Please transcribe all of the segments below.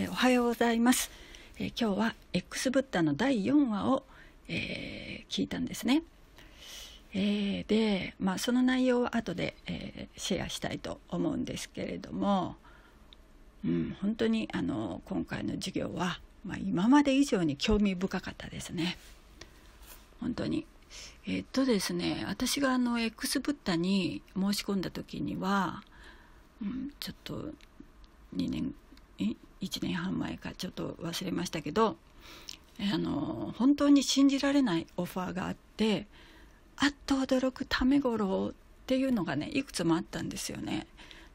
えー、おはようございます、えー、今日は X ブッダの第4話を、えー、聞いたんですね、えで、まあ、その内容は後で、えシェアしたいと思うんですけれども、うん、本当にあの今回の授業は、まあ、今まで以上に興味深かったですね本当にえっとですね私があの X ブッダに申し込んだ時には、うん、ちょっと2年え1年半前かちょっと忘れましたけどあの本当に信じられないオファーがあってあっと驚くためごろっていうのがねいくつもあったんですよね。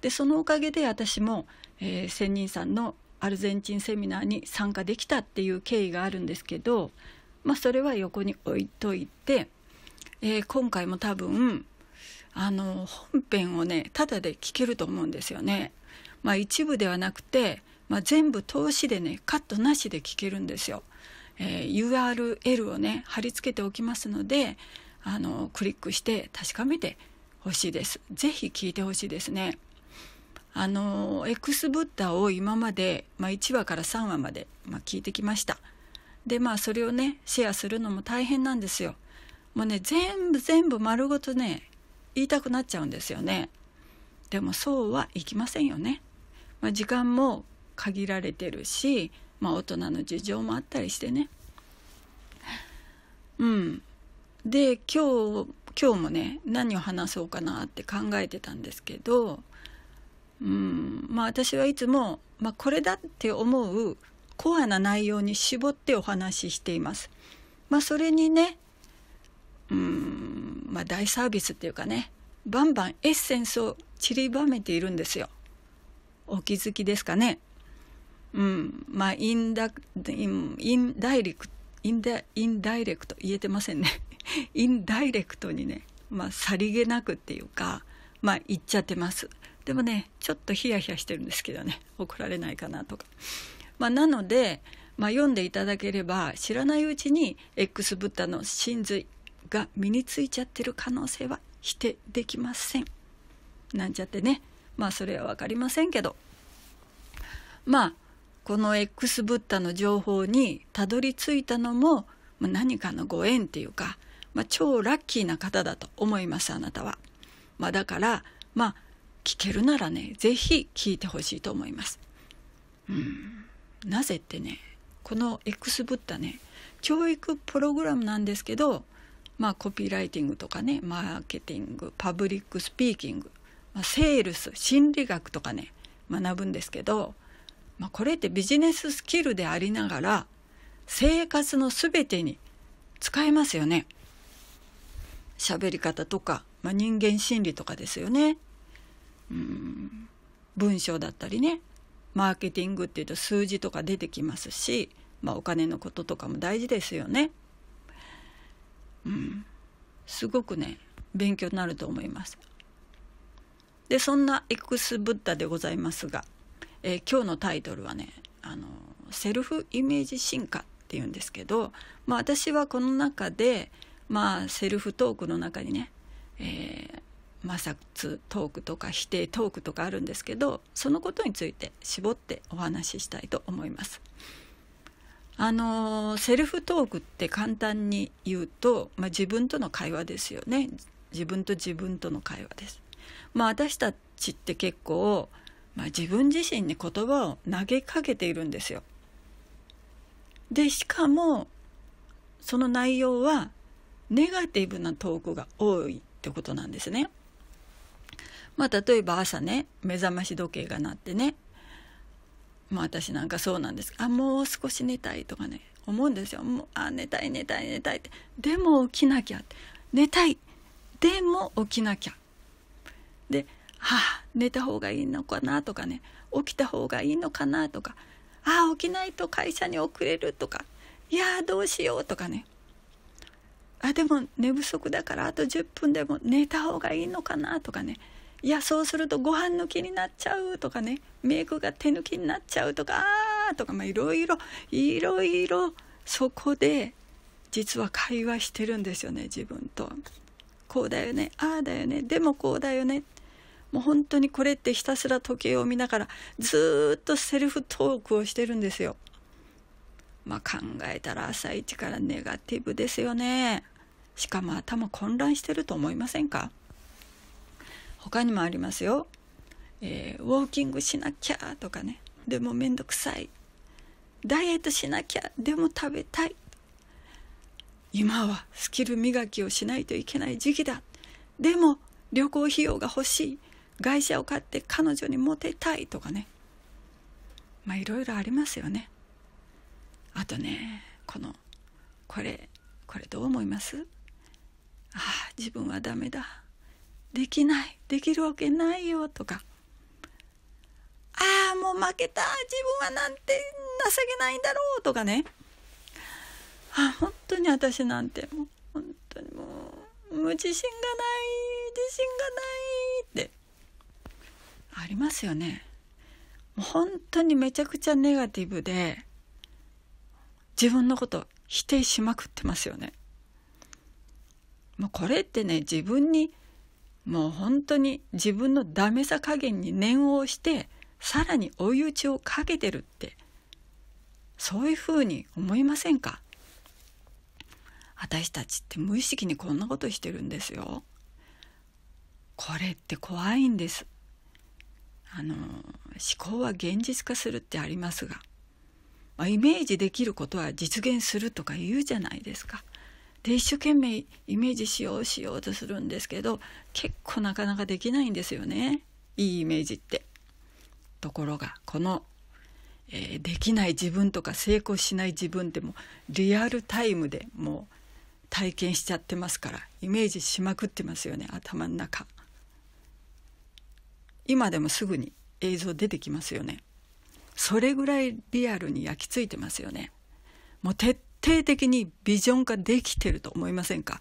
でそのおかげで私も、えー、仙人さんのアルゼンチンセミナーに参加できたっていう経緯があるんですけど、まあ、それは横に置いといて、えー、今回も多分あの本編をねただで聞けると思うんですよね。まあ、一部ではなくてまあ、全部通しでねカットなしで聞けるんですよ、えー、URL をね貼り付けておきますのであのクリックして確かめてほしいです是非聞いてほしいですねあの X ブッダを今まで、まあ、1話から3話まで、まあ、聞いてきましたでまあそれをねシェアするのも大変なんですよもうね全部全部丸ごとね言いたくなっちゃうんですよねでもそうはいきませんよね、まあ、時間も限られてるし、まあ、大人の事情もあったりしてねうんで今日今日もね何を話そうかなって考えてたんですけどうんまあ私はいつも、まあ、これだって思うコアな内容に絞ってお話ししています。まあ、それにねうんまあ大サービスっていうかねバンバンエッセンスを散りばめているんですよ。お気づきですかねうん、まあ、インダ、イン、インダイレクト、インダ、インダイレクト、言えてませんね。インダイレクトにね、まあ、さりげなくっていうか、まあ、言っちゃってます。でもね、ちょっとヒヤヒヤしてるんですけどね、怒られないかなとか。まあ、なので、まあ、読んでいただければ、知らないうちに X ブッダの真髄が身についちゃってる可能性は否定できません。なんちゃってね。まあ、それは分かりませんけど。まあこの X ブッダの情報にたどり着いたのも、まあ、何かのご縁っていうか、まあ、超ラッキーな方だと思いますあなたは。まあ、だからまあ聞けるならね是非聞いてほしいと思います。うんなぜってねこの X ブッダね教育プログラムなんですけど、まあ、コピーライティングとかねマーケティングパブリックスピーキング、まあ、セールス心理学とかね学ぶんですけどまあ、これってビジネススキルでありながら生活の全てに使えますよね。喋り方とか、まあ、人間心理とかですよね。うん文章だったりねマーケティングっていうと数字とか出てきますし、まあ、お金のこととかも大事ですよね。うん、すごくね勉強になると思います。でそんなエクスブッダでございますがえー、今日のタイトルはねあのセルフイメージ進化っていうんですけど、まあ、私はこの中で、まあ、セルフトークの中にね、えー、摩擦トークとか否定トークとかあるんですけどそのことについて絞ってお話ししたいと思います。あのセルフトークって簡単に言うと、まあ、自分との会話ですよね自分と自分との会話です。まあ、私たちって結構まあ、自分自身に言葉を投げかけているんですよ。でしかもその内容はネガティブな投稿が多いってことなんですね。まあ、例えば朝ね目覚まし時計が鳴ってねまあ私なんかそうなんですあもう少し寝たいとかね思うんですよもうあ寝たい寝たい寝たいってでも起きなきゃって寝たいでも起きなきゃではあ寝た方がいいのかなとかね起きた方がいいのかなとかああ起きないと会社に遅れるとかいやどうしようとかねあでも寝不足だからあと10分でも寝た方がいいのかなとかねいやそうするとご飯抜きになっちゃうとかねメイクが手抜きになっちゃうとかああとかまいろいろいろいろそこで実は会話してるんですよね自分と。こうだよねああだよねでもこうだよねもう本当にこれってひたすら時計を見ながらずっとセルフトークをしてるんですよ。まあ考えたら朝一からネガティブですよね。しかも頭混乱してると思いませんか他にもありますよ。えー、ウォーキングしなきゃとかね。でもめんどくさい。ダイエットしなきゃ。でも食べたい。今はスキル磨きをしないといけない時期だ。でも旅行費用が欲しい。会社を買って彼女にモテたいとかねまあいろいろありますよねあとねこのこれこれどう思いますああ自分はダメだできないできるわけないよとかああもう負けた自分はなんて情けないんだろうとかねああ本当に私なんてもう本当にもう無自信がない自信がないありますよねもう本当にめちゃくちゃネガティブで自分のこと否定しまくってますよねもうこれってね自分にもう本当に自分のダメさ加減に念を押してさらに追い打ちをかけてるってそういうふうに思いませんか私たちって無意識にこんなことしてるんですよ。これって怖いんです。あの思考は現実化するってありますが、まあ、イメージできることは実現するとか言うじゃないですか。で一生懸命イメージしようしようとするんですけど結構なかなかできないんですよねいいイメージって。ところがこの、えー、できない自分とか成功しない自分ってもリアルタイムでもう体験しちゃってますからイメージしまくってますよね頭の中。今でもすぐに映像出てきますよねそれぐらいリアルに焼き付いてますよねもう徹底的にビジョン化できてると思いませんか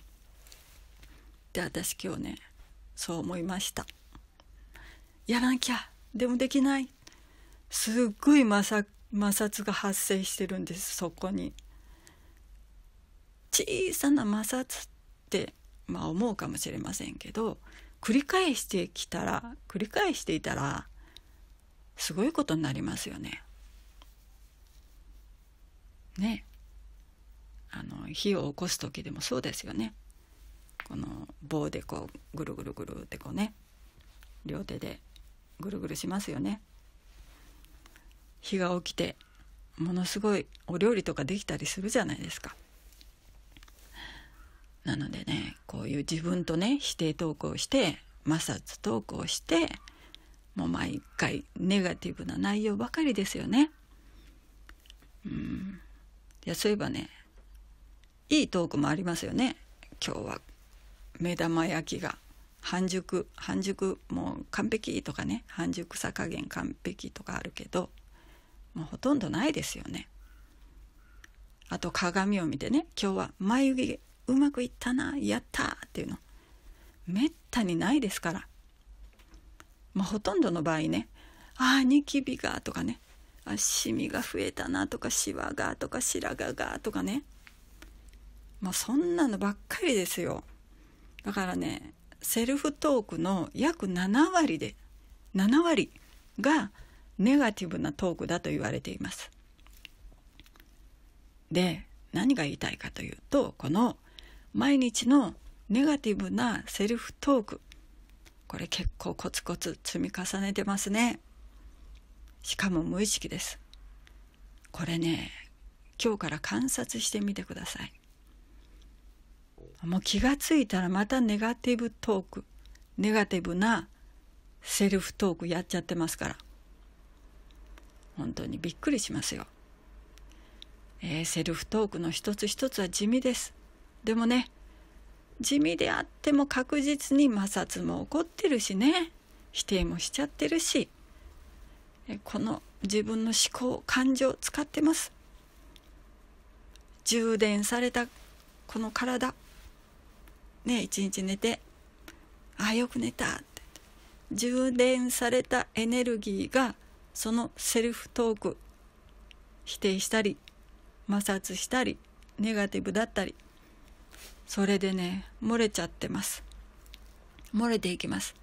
で私今日ねそう思いましたやらなきゃでもできないすっごい摩擦が発生してるんですそこに小さな摩擦ってまあ思うかもしれませんけど繰り返してきたら繰り返していたらすごいことになりますよね。ねあの火を起こす時でもそうですよね。この棒でこうぐるぐるぐるってこうね両手でぐるぐるしますよね。火が起きてものすごいお料理とかできたりするじゃないですか。なのでねこういう自分とね否定投稿して摩擦投稿してもう毎回ネガティブな内容ばかりですよね。うん、いやそういえばねいいトークもありますよね今日は目玉焼きが半熟半熟もう完璧とかね半熟さ加減完璧とかあるけどもうほとんどないですよね。あと鏡を見てね今日は眉毛うまくいったなやったっていうのめったにないですから、まあ、ほとんどの場合ね「ああニキビが」とかね「あシミが増えたな」とか「シワが」とか「白髪が」とかねまあそんなのばっかりですよだからねセルフトークの約7割で7割がネガティブなトークだと言われていますで何が言いたいかというとこの毎日のネガティブなセルフトークこれ結構コツコツ積み重ねてますねしかも無意識ですこれね今日から観察してみてくださいもう気がついたらまたネガティブトークネガティブなセルフトークやっちゃってますから本当にびっくりしますよ、えー、セルフトークの一つ一つは地味ですでもね地味であっても確実に摩擦も起こってるしね否定もしちゃってるしこの自分の思考感情を使ってます充電されたこの体ね一日寝て「あよく寝た」って充電されたエネルギーがそのセルフトーク否定したり摩擦したりネガティブだったりそれでね漏れちゃってます漏れていきます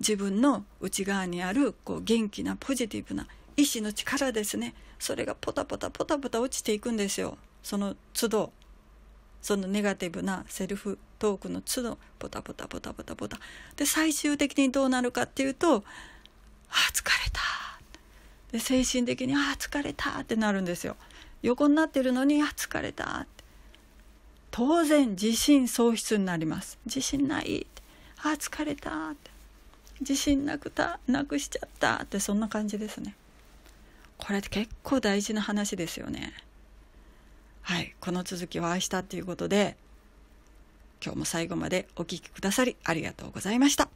自分の内側にあるこう元気なポジティブな意志の力ですねそれがポタポタポタポタ落ちていくんですよその都度そのネガティブなセルフトークの都度ポタポタポタポタポタで最終的にどうなるかっていうと「あ疲れた」で精神的に「あ疲れた」ってなるんですよ。横になってるのに「あ疲れた」って当然自信喪失になります自信ないあ疲れた自信なくたなくしちゃったってそんな感じですねこれって結構大事な話ですよねはいこの続きは明日ということで今日も最後までお聴きくださりありがとうございました